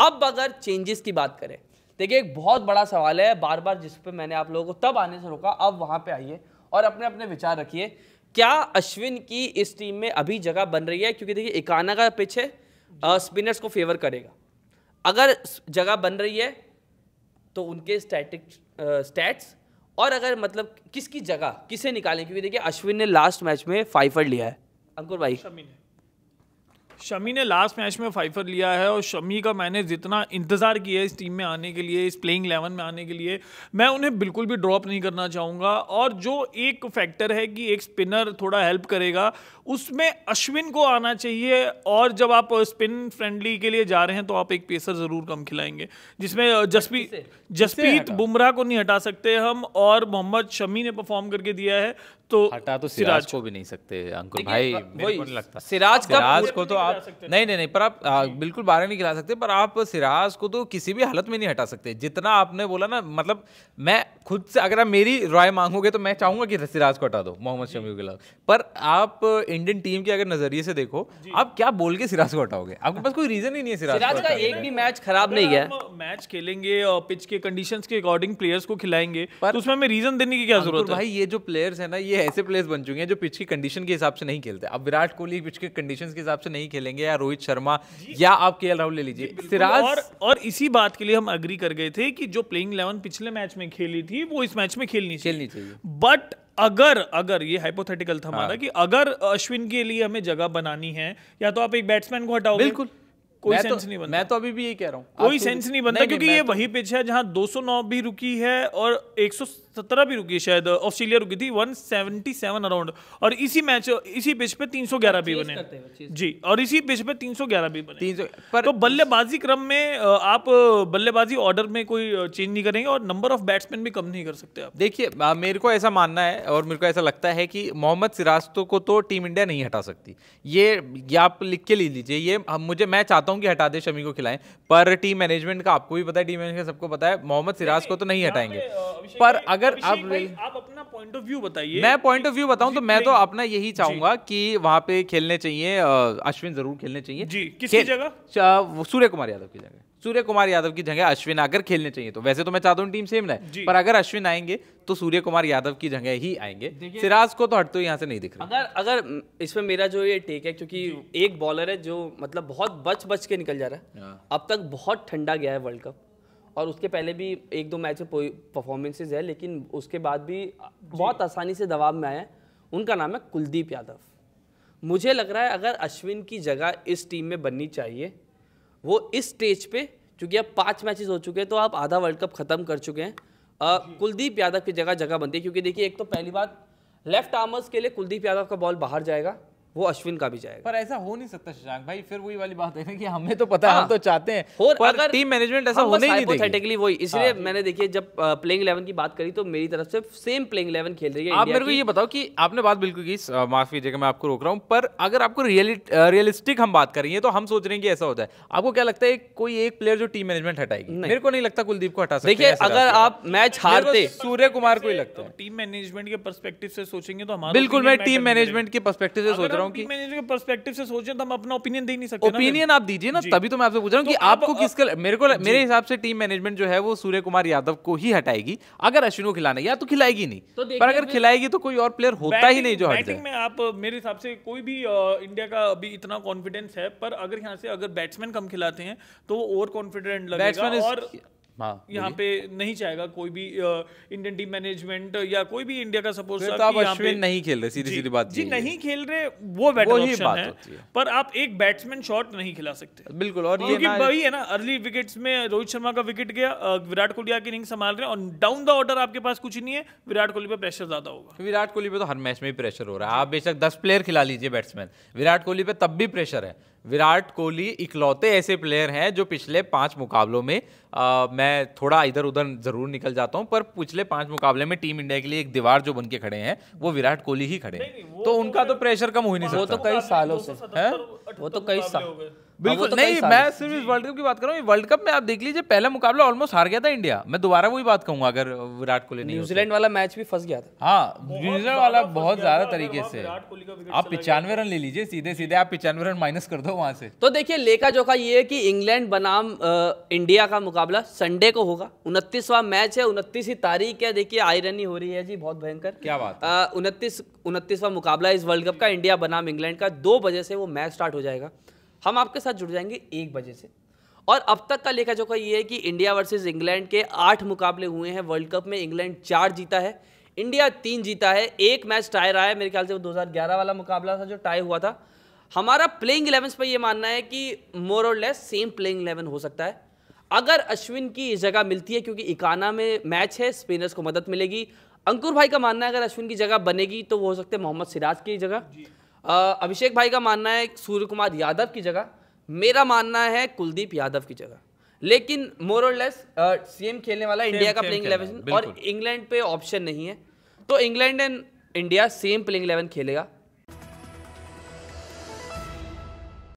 अब अगर चेंजेस की बात करें देखिए एक बहुत बड़ा सवाल है बार बार जिस पे मैंने आप लोगों को तब आने से रोका अब वहाँ पे आइए और अपने अपने विचार रखिए क्या अश्विन की इस टीम में अभी जगह बन रही है क्योंकि देखिए इकाना का पिच है स्पिनर्स को फेवर करेगा अगर जगह बन रही है तो उनके स्टैटिक स्टैट्स और अगर मतलब किसकी जगह किसे निकालें क्योंकि देखिए अश्विन ने लास्ट मैच में फाइफर लिया है अंकुर भाई शमी ने लास्ट मैच में फाइफर लिया है और शमी का मैंने जितना इंतज़ार किया है इस टीम में आने के लिए इस प्लेइंग एलेवन में आने के लिए मैं उन्हें बिल्कुल भी ड्रॉप नहीं करना चाहूँगा और जो एक फैक्टर है कि एक स्पिनर थोड़ा हेल्प करेगा उसमें अश्विन को आना चाहिए और जब आप स्पिन फ्रेंडली के लिए जा रहे हैं तो आप एक पेसर ज़रूर कम खिलाएंगे जिसमें जसपी जसप्रीत बुमराह को नहीं हटा सकते हम और मोहम्मद शमी ने परफॉर्म करके दिया है तो हटा तो सिराज को भी नहीं सकते अंकुर भाई वही लगता सिराज का सिराज को तो आप नहीं नहीं नहीं पर आप बिल्कुल बारह नहीं खिला सकते पर आप सिराज को तो किसी भी हालत में नहीं हटा सकते जितना आपने बोला ना मतलब मैं खुद से अगर आप मेरी राय मांगोगे तो मैं चाहूंगा कि सिराज को हटा दो मोहम्मद शमी के खिलाफ पर आप इंडियन टीम के अगर नजरिए से देखो आप क्या बोल के सिराज को हटाओगे आपके पास कोई रीजन ही नहीं है सिराज, सिराज का एक भी मैच खराब नहीं गया मैच खेलेंगे और पिच के कंडीशन के अकॉर्डिंग प्लेयर्स को खिलाएंगे पर तो उसमें हमें रीजन देने की क्या जरूरत है भाई ये जो प्लेयर्स है ना ये ऐसे प्लेयर्स बन चुके हैं जो पिच की कंडीशन के हिसाब से नहीं खेलते अब विराट कोहली पिच के कंडीशन के हिसाब से नहीं खेलेंगे या रोहित शर्मा या आप के राहुल ले लीजिए सिराज और इसी बात के लिए हम अग्री कर गए थे कि जो प्लेइंग इलेवन पिछले मैच में खेली थी थी वो इस मैच में खेलनी खेलनी चाहिए बट अगर अगर ये हाइपोथेटिकल था हमारा हाँ। कि अगर अश्विन के लिए हमें जगह बनानी है या तो आप एक बैट्समैन को हटाओ बिल्कुल कोई सेंस तो- नहीं बनता मैं तो अभी भी ये कह रहा हूँ कोई सेंस तो नहीं बनता क्योंकि ये तो- वही पिच है जहाँ दो भी रुकी है और सत्रह भी रुकी शायद ऑस्ट्रेलिया रुकी थी 177 अराउंड और इसी मैच इसी पिच पे 311 भी बने जी और इसी पिच पे 311 भी बने पर तो बल्लेबाजी क्रम में आप बल्लेबाजी ऑर्डर में कोई चेंज नहीं करेंगे और नंबर ऑफ बैट्समैन भी कम नहीं कर सकते आप देखिए मेरे को ऐसा मानना है और मेरे को ऐसा लगता है कि मोहम्मद सिराज को तो टीम इंडिया नहीं हटा सकती ये आप लिख के ले लीजिए ये मुझे मैं चाहता हूँ हूं कि हटा दे शमी को खिलाएं पर टीम मैनेजमेंट का आपको भी पता है टीम मैनेजमेंट सबको पता है मोहम्मद सिराज को तो नहीं हटाएंगे पर अगर आप आप अपना पॉइंट ऑफ व्यू बताइए मैं पॉइंट ऑफ व्यू बताऊं तो मैं तो अपना यही चाहूंगा कि वहां पे खेलने चाहिए अश्विन जरूर खेलने चाहिए जी किसकी जगह सूर्य कुमार यादव की जगह सूर्य कुमार यादव की जगह अश्विन आकर खेलने चाहिए तो वैसे तो मैं चाहता हूँ टीम सेम रहे पर अगर अश्विन आएंगे तो सूर्य कुमार यादव की जगह ही आएंगे सिराज को तो हटते तो यहाँ से नहीं दिख रहा अगर अगर इसमें मेरा जो ये टेक है क्योंकि एक बॉलर है जो मतलब बहुत बच बच के निकल जा रहा है हाँ। अब तक बहुत ठंडा गया है वर्ल्ड कप और उसके पहले भी एक दो मैच में परफॉर्मेंसेज है लेकिन उसके बाद भी बहुत आसानी से दबाव में आए उनका नाम है कुलदीप यादव मुझे लग रहा है अगर अश्विन की जगह इस टीम में बननी चाहिए वो इस स्टेज पे चूँकि अब पाँच मैचेस हो चुके हैं तो आप आधा वर्ल्ड कप ख़त्म कर चुके हैं कुलदीप यादव की जगह जगह बनती है क्योंकि देखिए एक तो पहली बात लेफ्ट आर्मर्स के लिए कुलदीप यादव का बॉल बाहर जाएगा वो अश्विन का भी जाएगा पर ऐसा हो नहीं सकता शशांक भाई फिर वही वाली बात है ना कि हमें तो पता है हम हाँ। तो चाहते हैं और पर अगर टीम मैनेजमेंट ऐसा होने ही नहीं देगी वही इसलिए हाँ। मैंने देखिए जब प्लेइंग इलेवन की बात करी तो मेरी तरफ से सेम प्लेइंग इलेवन खेल रही है आप मेरे को ये बताओ कि आपने बात बिल्कुल की माफ कीजिएगा मैं आपको रोक रहा हूँ पर अगर आपको रियलिस्टिक हम बात करेंगे तो हम सोच रहे हैं कि ऐसा होता है आपको क्या लगता है कोई एक प्लेयर जो टीम मैनेजमेंट हटाएगी मेरे को नहीं लगता कुलदीप को हटा सकते देखिए अगर आप मैच हारते सूर्य कुमार को ही लगता है टीम मैनेजमेंट के परस्पेक्टिव से सोचेंगे तो बिल्कुल मैं टीम मैनेजमेंट के परस्पेक्टिव से सोच रहा हूँ हूँ ओपिनियन तो आप दीजिए ना तभी तो मैं आपसे पूछ रहा हूँ कि तो आपको किसका मेरे को मेरे हिसाब से टीम मैनेजमेंट जो है वो सूर्य कुमार यादव को ही हटाएगी अगर अश्विन को खिलाना या तो खिलाएगी नहीं तो पर अगर खिलाएगी तो कोई और प्लेयर होता ही नहीं जो हट जाए में आप मेरे हिसाब से कोई भी इंडिया का अभी इतना कॉन्फिडेंस है पर अगर यहाँ से अगर बैट्समैन कम खिलाते हैं तो वो ओवर कॉन्फिडेंट लगेगा और हाँ, यहाँ पे नहीं चाहेगा कोई भी इंडियन टीम मैनेजमेंट या कोई भी इंडिया का सपोज तो अश्विन नहीं खेल रहे सीधी सीधी बात जी नहीं खेल रहे वो बेटर ऑप्शन है, है पर आप एक बैट्समैन शॉट नहीं खिला सकते बिल्कुल और ये वही है ना अर्ली विकेट्स में रोहित शर्मा का विकेट गया विराट कोहली आके इनिंग संभाल रहे हैं और डाउन द ऑर्डर आपके पास कुछ नहीं है विराट कोहली पे प्रेशर ज्यादा होगा विराट कोहली पे तो हर मैच में ही प्रेशर हो रहा है आप बेशक दस प्लेयर खिला लीजिए बैट्समैन विराट कोहली पे तब भी प्रेशर है विराट कोहली इकलौते ऐसे प्लेयर हैं जो पिछले पांच मुकाबलों में आ, मैं थोड़ा इधर उधर ज़रूर निकल जाता हूं पर पिछले पांच मुकाबले में टीम इंडिया के लिए एक दीवार जो बन के खड़े हैं वो विराट कोहली ही खड़े हैं तो उनका तो प्रेशर तो कम हो ही नहीं सकता तो वो तो कई सालों से है वो तो कई साल बिल्कुल तो नहीं मैं सिर्फ इस वर्ल्ड कप की बात कर रहा हूँ वर्ल्ड कप में आप देख लीजिए पहला मुकाबला ऑलमोस्ट हार गया था इंडिया मैं दोबारा वही बात कहूंगा अगर विराट कोहली न्यूजीलैंड वाला मैच भी फंस गया था हाँ न्यूजीलैंड वाला बहुत ज्यादा तरीके से आप पिचानवे रन ले लीजिए सीधे सीधे आप पिचानवे रन माइनस कर दो वहां से तो देखिये लेखा जोखा ये है कि इंग्लैंड बनाम इंडिया का मुकाबला संडे को होगा उनतीसवा मैच है उनतीसवीं तारीख है देखिए आयरनी हो रही है जी बहुत भयंकर क्या बात उनतीस उनतीसवा मुकाबला इस वर्ल्ड कप का इंडिया बनाम इंग्लैंड का दो बजे से वो मैच स्टार्ट हो जाएगा हम आपके साथ जुड़ जाएंगे एक बजे से और अब तक का लेखा जोखा ये है कि इंडिया वर्सेस इंग्लैंड के आठ मुकाबले हुए हैं वर्ल्ड कप में इंग्लैंड चार जीता है इंडिया तीन जीता है एक मैच टाई रहा है मेरे ख्याल से वो 2011 वाला मुकाबला था जो टाई हुआ था हमारा प्लेइंग इलेवंस पर यह मानना है कि मोर और लेस सेम प्लेइंग इलेवन हो सकता है अगर अश्विन की जगह मिलती है क्योंकि इकाना में मैच है स्पिनर्स को मदद मिलेगी अंकुर भाई का मानना है अगर अश्विन की जगह बनेगी तो वो हो सकते हैं मोहम्मद सिराज की जगह अभिषेक भाई का मानना है सूर्य कुमार यादव की जगह मेरा मानना है कुलदीप यादव की जगह लेकिन मोर और लेस सेम खेलने वाला इंडिया का प्लेइंग इलेवन और इंग्लैंड पे ऑप्शन नहीं है तो England and India same playing eleven खेलेगा